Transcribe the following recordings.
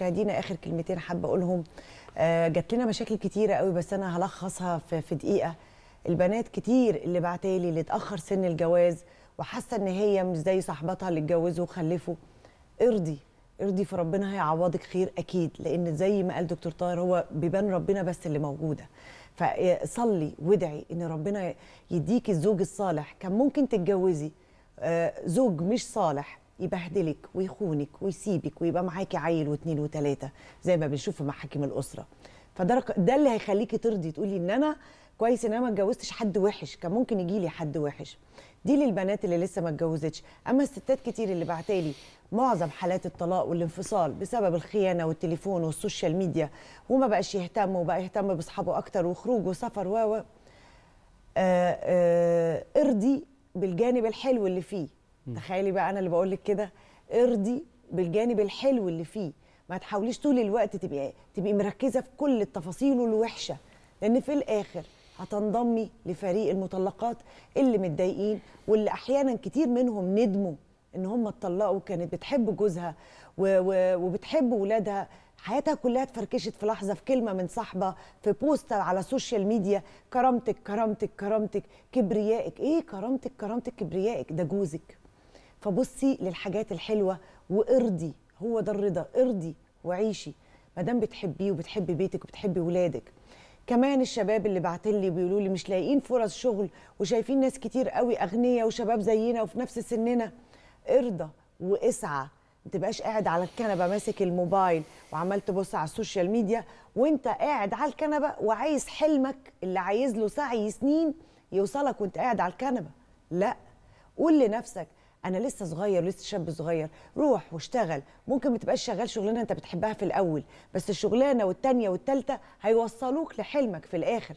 مشاهدينا اخر كلمتين حابه اقولهم آه، جات لنا مشاكل كتيره قوي بس انا هلخصها في, دقيقه البنات كتير اللي بعتالي اللي اتاخر سن الجواز وحاسه ان هي مش زي صاحبتها اللي اتجوزوا وخلفوا ارضي ارضي في ربنا هيعوضك خير اكيد لان زي ما قال دكتور طاهر هو بيبان ربنا بس اللي موجوده فصلي وادعي ان ربنا يديكي الزوج الصالح كان ممكن تتجوزي آه، زوج مش صالح يبهدلك ويخونك ويسيبك ويبقى معاكي عيل واثنين وثلاثه زي ما بنشوف في محاكم الاسره فده ده اللي هيخليكي ترضي تقولي ان انا كويس ان انا ما اتجوزتش حد وحش كان ممكن يجي لي حد وحش دي للبنات اللي لسه ما اتجوزتش اما الستات كتير اللي بعتالي معظم حالات الطلاق والانفصال بسبب الخيانه والتليفون والسوشيال ميديا وما بقاش يهتم وبقى يهتم باصحابه اكتر وخروج وسفر و آه، آه، ارضي بالجانب الحلو اللي فيه تخيلي بقى انا اللي بقول لك كده ارضي بالجانب الحلو اللي فيه ما تحاوليش طول الوقت تبقي تبقي مركزه في كل التفاصيل الوحشه لان في الاخر هتنضمي لفريق المطلقات اللي متضايقين واللي احيانا كتير منهم ندموا ان هم اتطلقوا كانت بتحب جوزها وبتحب ولادها حياتها كلها اتفركشت في لحظه في كلمه من صاحبه في بوست على السوشيال ميديا كرامتك كرامتك كرامتك كبريائك ايه كرامتك كرامتك كبريائك ده جوزك فبصي للحاجات الحلوه وارضي هو ده الرضا ارضي وعيشي ما دام بتحبيه وبتحبي بيتك وبتحبي ولادك كمان الشباب اللي بعتلي بيقولوا لي مش لاقيين فرص شغل وشايفين ناس كتير قوي أغنية وشباب زينا وفي نفس سننا ارضى واسعى ما تبقاش قاعد على الكنبه ماسك الموبايل وعمال تبص على السوشيال ميديا وانت قاعد على الكنبه وعايز حلمك اللي عايز له سعي سنين يوصلك وانت قاعد على الكنبه لا قول لنفسك انا لسه صغير لسه شاب صغير روح واشتغل ممكن ما تبقاش شغال شغلانه انت بتحبها في الاول بس الشغلانه والتانيه والتالته هيوصلوك لحلمك في الاخر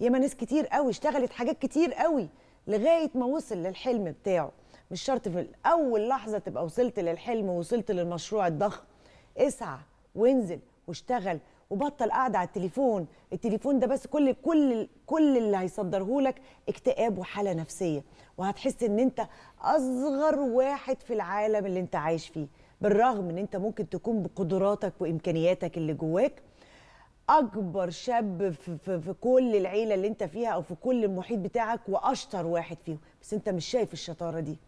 ياما ناس كتير قوي اشتغلت حاجات كتير قوي لغايه ما وصل للحلم بتاعه مش شرط في اول لحظه تبقى وصلت للحلم ووصلت للمشروع الضخم اسعى وانزل واشتغل وبطل قاعد على التليفون التليفون ده بس كل كل كل اللي هيصدره لك اكتئاب وحاله نفسيه وهتحس ان انت اصغر واحد في العالم اللي انت عايش فيه بالرغم ان انت ممكن تكون بقدراتك وامكانياتك اللي جواك اكبر شاب في, في, في كل العيله اللي انت فيها او في كل المحيط بتاعك واشطر واحد فيهم بس انت مش شايف الشطاره دي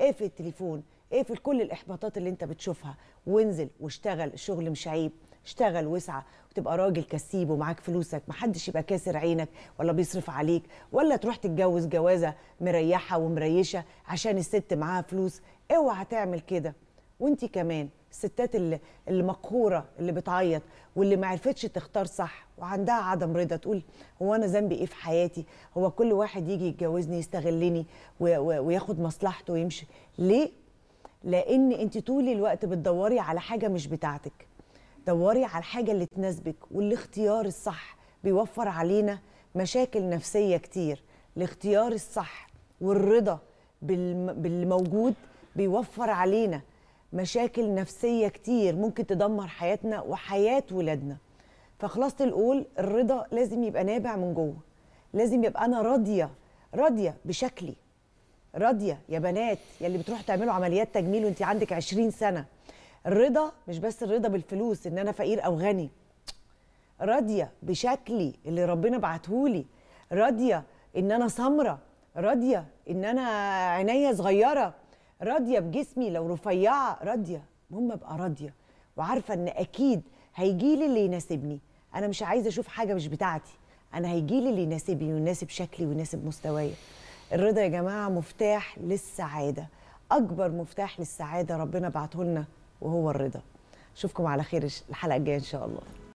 ايه في التليفون ايه في كل الاحباطات اللي انت بتشوفها وانزل واشتغل الشغل مش عيب اشتغل واسعى وتبقى راجل كسيب ومعاك فلوسك محدش يبقى كاسر عينك ولا بيصرف عليك ولا تروح تتجوز جوازه مريحه ومريشه عشان الست معاها فلوس اوعى تعمل كده وانت كمان الستات اللي المقهوره اللي بتعيط واللي ما عرفتش تختار صح وعندها عدم رضا تقول هو انا ذنبي ايه في حياتي هو كل واحد يجي يتجوزني يستغلني وياخد مصلحته ويمشي ليه لان انت طول الوقت بتدوري على حاجه مش بتاعتك دوري على الحاجه اللي تناسبك والاختيار الصح بيوفر علينا مشاكل نفسيه كتير الاختيار الصح والرضا باللي موجود بيوفر علينا مشاكل نفسيه كتير ممكن تدمر حياتنا وحياه ولادنا فخلاصه القول الرضا لازم يبقى نابع من جوه لازم يبقى انا راضيه راضيه بشكلي راضيه يا بنات يا اللي بتروح تعملوا عمليات تجميل وانت عندك 20 سنه الرضا مش بس الرضا بالفلوس ان انا فقير او غني راضيه بشكلي اللي ربنا بعتهولي راضيه ان انا سمره راضيه ان انا عينيا صغيره راضيه بجسمي لو رفيعه راضيه المهم ابقى راضيه وعارفه ان اكيد هيجي لي اللي يناسبني انا مش عايزه اشوف حاجه مش بتاعتي انا هيجي لي اللي يناسبني ويناسب شكلي ويناسب مستواي الرضا يا جماعه مفتاح للسعاده اكبر مفتاح للسعاده ربنا بعته لنا وهو الرضا اشوفكم على خير الحلقه الجايه ان شاء الله